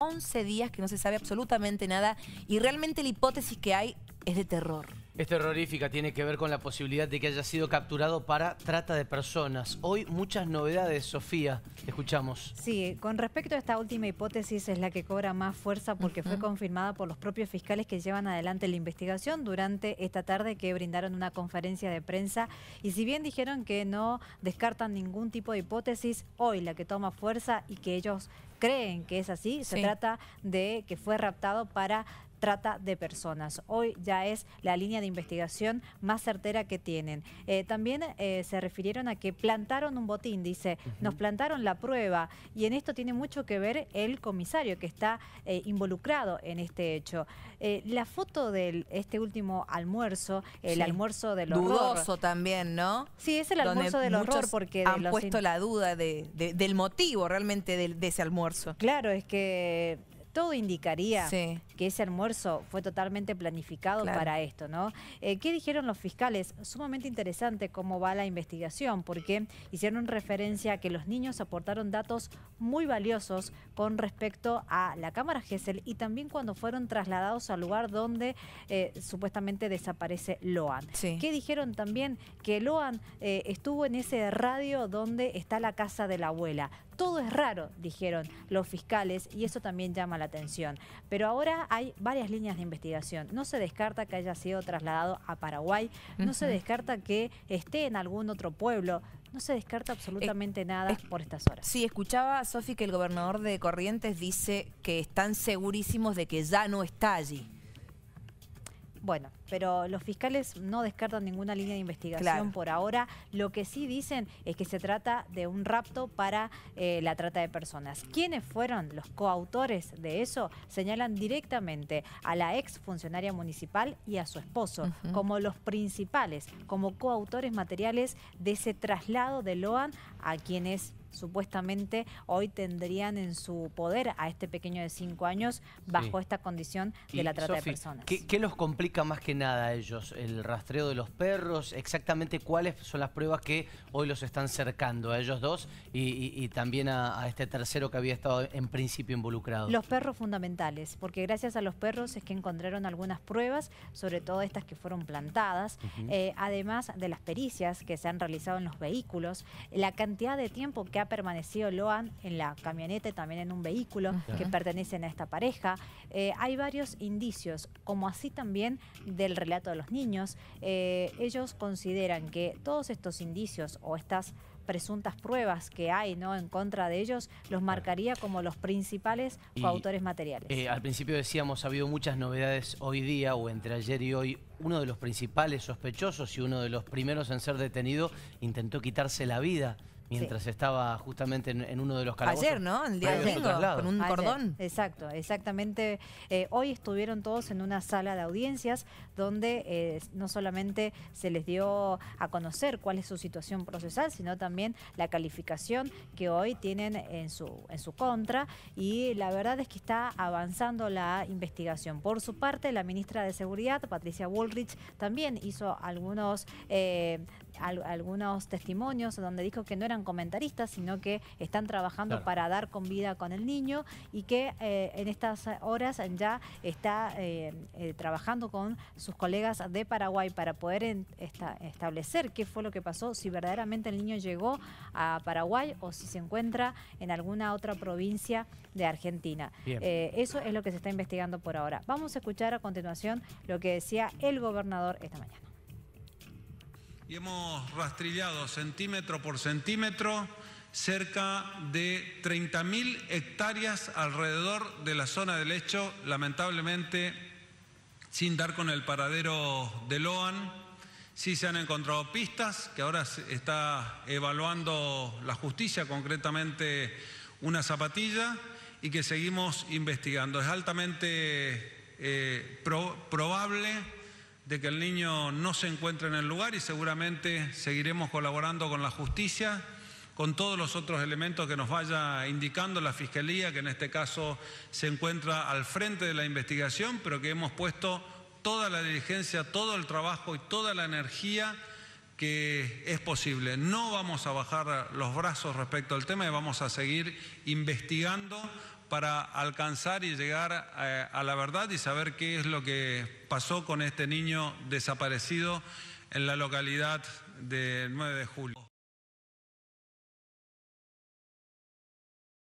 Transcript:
11 días que no se sabe absolutamente nada y realmente la hipótesis que hay es de terror. Es terrorífica, tiene que ver con la posibilidad de que haya sido capturado para trata de personas. Hoy muchas novedades, Sofía, escuchamos. Sí, con respecto a esta última hipótesis es la que cobra más fuerza porque fue confirmada por los propios fiscales que llevan adelante la investigación durante esta tarde que brindaron una conferencia de prensa y si bien dijeron que no descartan ningún tipo de hipótesis, hoy la que toma fuerza y que ellos creen que es así, se trata de que fue raptado para trata de personas. Hoy ya es la línea de investigación más certera que tienen. Eh, también eh, se refirieron a que plantaron un botín, dice, nos plantaron la prueba y en esto tiene mucho que ver el comisario que está eh, involucrado en este hecho. la foto de este último almuerzo, el almuerzo del horror. Dudoso también, ¿no? Sí, es el almuerzo del horror porque... han puesto la duda del motivo realmente de ese almuerzo. Claro, es que todo indicaría que ese almuerzo fue totalmente planificado para esto, ¿no? Eh, ¿Qué dijeron los fiscales? Sumamente interesante cómo va la investigación, porque hicieron referencia a que los niños aportaron datos muy valiosos con respecto a la cámara Gesell y también cuando fueron trasladados al lugar donde eh, supuestamente desaparece Loan. ¿Qué dijeron también? Que Loan eh, estuvo en ese radio donde está la casa de la abuela todo es raro, dijeron los fiscales, y eso también llama la atención. Pero ahora hay varias líneas de investigación. No se descarta que haya sido trasladado a Paraguay, no se descarta que esté en algún otro pueblo no se descarta absolutamente eh, nada por estas horas. Sí, escuchaba, Sofi, que el gobernador de Corrientes dice que están segurísimos de que ya no está allí. Bueno, pero los fiscales no descartan ninguna línea de investigación por ahora. Lo que sí dicen es que se trata de un rapto para eh, la trata de personas. ¿Quiénes fueron los coautores de eso? Señalan directamente a la ex funcionaria municipal y a su esposo como los principales, como coautores materiales de ese traslado de Loan a quienes supuestamente hoy tendrían en su poder a este pequeño de 5 años bajo esta condición de la trata de personas. ¿qué, los complica más que nada a ellos? ¿El rastreo de los perros? ¿Exactamente cuáles son las pruebas que hoy los están cercando a ellos dos y, también a, este tercero que había estado en principio involucrado? Los perros fundamentales, porque gracias a los perros es que encontraron algunas pruebas, sobre todo estas que fueron plantadas, eh, además de las pericias que se han realizado en los vehículos, la cantidad de tiempo que ha permanecido Loan en la camioneta y también en un vehículo que pertenecen a esta pareja. Eh, hay varios indicios, como así también del relato de los niños. Eh, ellos consideran que todos estos indicios o estas presuntas pruebas que hay ¿no? en contra de ellos, los marcaría como los principales autores materiales. Eh, al principio decíamos, ha habido muchas novedades hoy día o entre ayer y hoy. Uno de los principales sospechosos y uno de los primeros en ser detenido intentó quitarse la vida mientras estaba justamente en, uno de los calabozos. Ayer, ¿no? El día hoy con un cordón. Exacto, exactamente. Eh, hoy estuvieron todos en una sala de audiencias donde eh, no solamente se les dio a conocer cuál es su situación procesal, sino también la calificación que hoy tienen en su, en su contra y la verdad es que está avanzando la investigación. Por su parte, la ministra de Seguridad, Patricia Woolrich, también hizo algunos, eh, algunos testimonios donde dijo que no eran comentaristas, sino que están trabajando para dar con vida con el niño y que eh, en estas horas ya está eh, eh, trabajando con sus colegas de Paraguay para poder establecer qué fue lo que pasó, si verdaderamente el niño llegó a Paraguay o si se encuentra en alguna otra provincia de Argentina. eso es lo que se está investigando por ahora. Vamos a escuchar a continuación lo que decía el gobernador esta mañana y hemos rastrillado centímetro por centímetro cerca de 30.000 hectáreas alrededor de la zona del hecho, lamentablemente sin dar con el paradero de Loan. Sí se han encontrado pistas que ahora está evaluando la justicia, concretamente una zapatilla, y que seguimos investigando. Es altamente eh, probable de que el niño no se encuentre en el lugar y seguramente seguiremos colaborando con la justicia, con todos los otros elementos que nos vaya indicando la Fiscalía, que en este caso se encuentra al frente de la investigación, pero que hemos puesto toda la diligencia, todo el trabajo y toda la energía que es posible. No vamos a bajar los brazos respecto al tema y vamos a seguir investigando para alcanzar y llegar eh, a la verdad y saber qué es lo que pasó con este niño desaparecido en la localidad del 9 de julio.